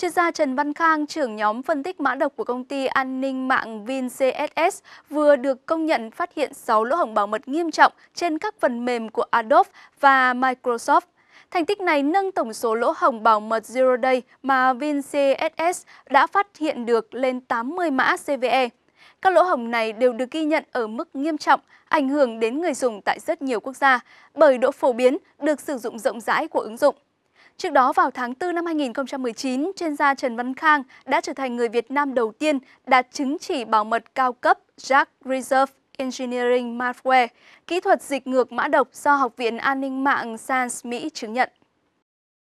Chuyên gia Trần Văn Khang, trưởng nhóm phân tích mã độc của công ty an ninh mạng VinCSS vừa được công nhận phát hiện 6 lỗ hổng bảo mật nghiêm trọng trên các phần mềm của Adobe và Microsoft. Thành tích này nâng tổng số lỗ hổng bảo mật Zero Day mà VinCSS đã phát hiện được lên 80 mã CVE. Các lỗ hổng này đều được ghi nhận ở mức nghiêm trọng, ảnh hưởng đến người dùng tại rất nhiều quốc gia bởi độ phổ biến được sử dụng rộng rãi của ứng dụng. Trước đó vào tháng 4 năm 2019, chuyên gia Trần Văn Khang đã trở thành người Việt Nam đầu tiên đạt chứng chỉ bảo mật cao cấp Jack Reserve Engineering Malware, kỹ thuật dịch ngược mã độc do Học viện An ninh mạng SANS Mỹ chứng nhận.